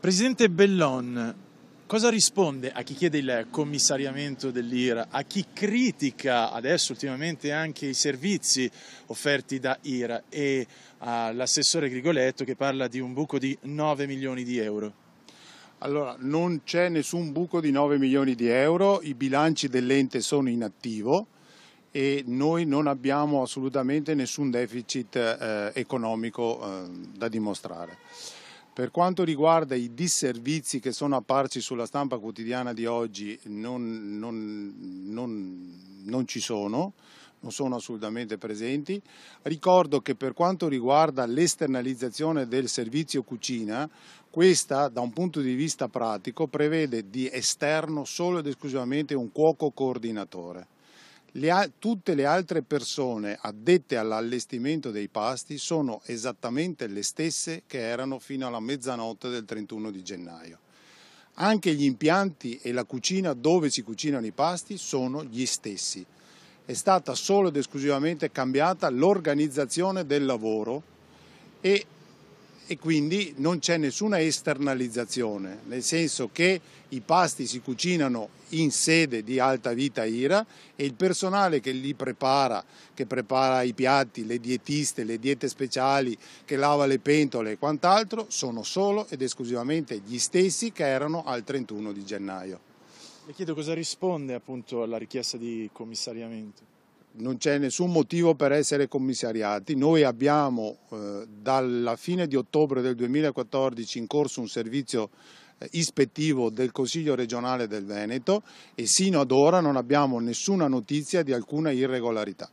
Presidente Bellon, cosa risponde a chi chiede il commissariamento dell'IRA, a chi critica adesso ultimamente anche i servizi offerti da IRA e all'assessore ah, Grigoletto che parla di un buco di 9 milioni di euro? Allora, non c'è nessun buco di 9 milioni di euro, i bilanci dell'ente sono in attivo e noi non abbiamo assolutamente nessun deficit eh, economico eh, da dimostrare. Per quanto riguarda i disservizi che sono apparsi sulla stampa quotidiana di oggi, non, non, non, non, ci sono, non sono assolutamente presenti. Ricordo che per quanto riguarda l'esternalizzazione del servizio cucina, questa da un punto di vista pratico prevede di esterno solo ed esclusivamente un cuoco coordinatore le, tutte le altre persone addette all'allestimento dei pasti sono esattamente le stesse che erano fino alla mezzanotte del 31 di gennaio. Anche gli impianti e la cucina dove si cucinano i pasti sono gli stessi. È stata solo ed esclusivamente cambiata l'organizzazione del lavoro e e quindi non c'è nessuna esternalizzazione, nel senso che i pasti si cucinano in sede di alta vita IRA e il personale che li prepara, che prepara i piatti, le dietiste, le diete speciali, che lava le pentole e quant'altro, sono solo ed esclusivamente gli stessi che erano al 31 di gennaio. Le chiedo cosa risponde appunto alla richiesta di commissariamento non c'è nessun motivo per essere commissariati. Noi abbiamo eh, dalla fine di ottobre del 2014 in corso un servizio eh, ispettivo del Consiglio regionale del Veneto e sino ad ora non abbiamo nessuna notizia di alcuna irregolarità.